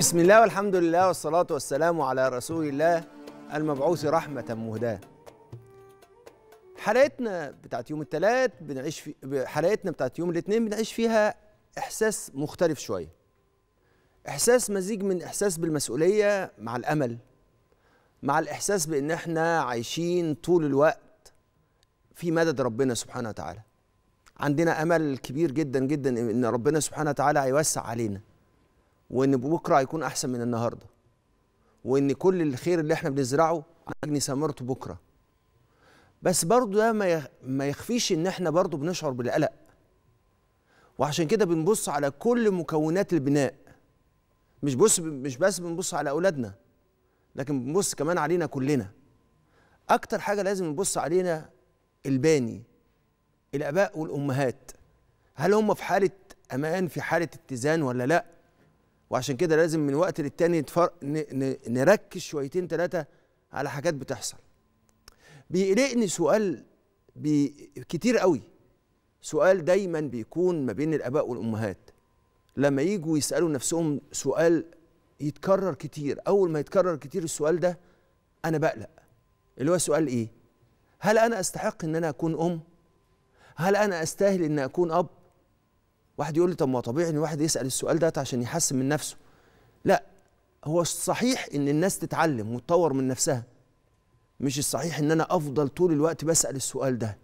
بسم الله والحمد لله والصلاة والسلام على رسول الله المبعوث رحمة مهداة حلقتنا بتاعت يوم الثلاث بنعيش في حلقتنا بتاعت يوم الاثنين بنعيش فيها إحساس مختلف شوية إحساس مزيج من إحساس بالمسؤولية مع الأمل مع الإحساس بإن إحنا عايشين طول الوقت في مدد ربنا سبحانه وتعالى عندنا أمل كبير جدا جدا إن ربنا سبحانه وتعالى هيوسع علينا وان بكره هيكون احسن من النهارده وان كل الخير اللي احنا بنزرعه هنجني ثمرته بكره بس برضه ده ما ما يخفيش ان احنا برضه بنشعر بالقلق وعشان كده بنبص على كل مكونات البناء مش بص مش بس بنبص على اولادنا لكن بنبص كمان علينا كلنا اكتر حاجه لازم نبص علينا الباني الاباء والامهات هل هم في حاله امان في حاله اتزان ولا لا وعشان كده لازم من وقت للتاني نركز شويتين تلاتة على حاجات بتحصل بيقلقني سؤال بي كتير قوي سؤال دايما بيكون ما بين الاباء والامهات لما يجوا يسالوا نفسهم سؤال يتكرر كتير اول ما يتكرر كتير السؤال ده انا بقلق اللي هو سؤال ايه هل انا استحق ان انا اكون ام هل انا استاهل ان اكون اب واحد يقول لي طب ما طبيعي ان واحد يسال السؤال ده عشان يحسن من نفسه لا هو الصحيح ان الناس تتعلم وتطور من نفسها مش الصحيح ان انا افضل طول الوقت بسال السؤال ده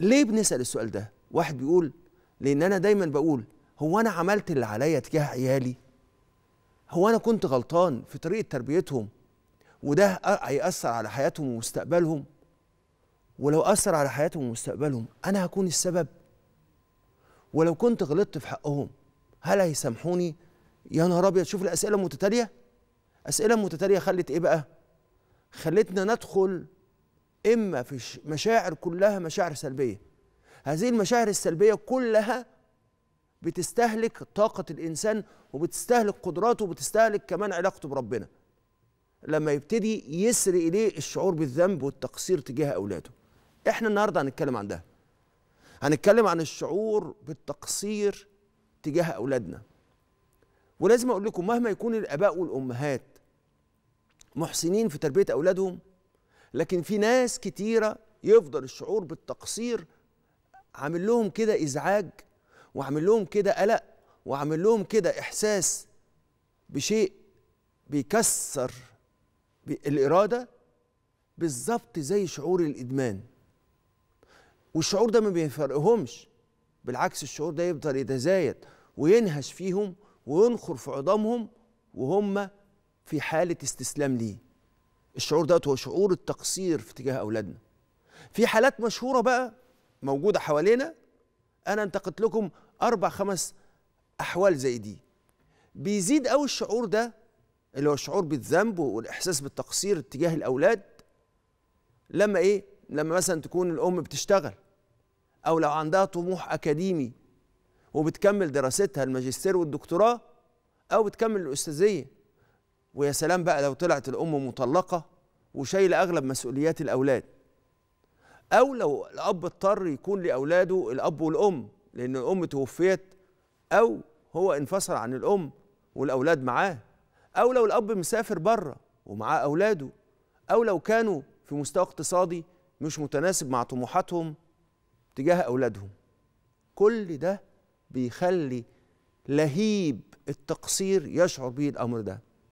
ليه بنسال السؤال ده واحد بيقول لان انا دايما بقول هو انا عملت اللي عليا تجاه عيالي هو انا كنت غلطان في طريقه تربيتهم وده هيأثر على حياتهم ومستقبلهم ولو أثر على حياتهم ومستقبلهم أنا هكون السبب ولو كنت غلطت في حقهم هل هيسامحوني يا نهار ابيض شوف الاسئله متتاليه اسئله متتاليه خلت ايه بقى خلتنا ندخل اما في مشاعر كلها مشاعر سلبيه هذه المشاعر السلبيه كلها بتستهلك طاقه الانسان وبتستهلك قدراته وبتستهلك كمان علاقته بربنا لما يبتدي يسري اليه الشعور بالذنب والتقصير تجاه اولاده احنا النهارده هنتكلم عن ده هنتكلم عن الشعور بالتقصير تجاه أولادنا ولازم أقول لكم مهما يكون الآباء والأمهات محسنين في تربية أولادهم لكن في ناس كتيرة يفضل الشعور بالتقصير عامل لهم كده إزعاج وعامل لهم كده قلق وعامل لهم كده إحساس بشيء بيكسر الإرادة بالظبط زي شعور الإدمان والشعور ده ما بيفرقهمش بالعكس الشعور ده يفضل يتزايد وينهش فيهم وينخر في عظامهم وهم في حالة استسلام ليه الشعور ده هو شعور التقصير في تجاه أولادنا في حالات مشهورة بقى موجودة حوالينا أنا انتقدت لكم أربع خمس أحوال زي دي بيزيد أو الشعور ده اللي هو الشعور بالذنب والإحساس بالتقصير تجاه الأولاد لما إيه لما مثلا تكون الأم بتشتغل او لو عندها طموح اكاديمي وبتكمل دراستها الماجستير والدكتوراه او بتكمل الاستاذيه ويا سلام بقى لو طلعت الام مطلقه وشايله اغلب مسؤوليات الاولاد او لو الاب اضطر يكون لاولاده الاب والام لان الام توفيت او هو انفصل عن الام والاولاد معاه او لو الاب مسافر بره ومعاه اولاده او لو كانوا في مستوى اقتصادي مش متناسب مع طموحاتهم تجاه أولادهم كل ده بيخلي لهيب التقصير يشعر به الأمر ده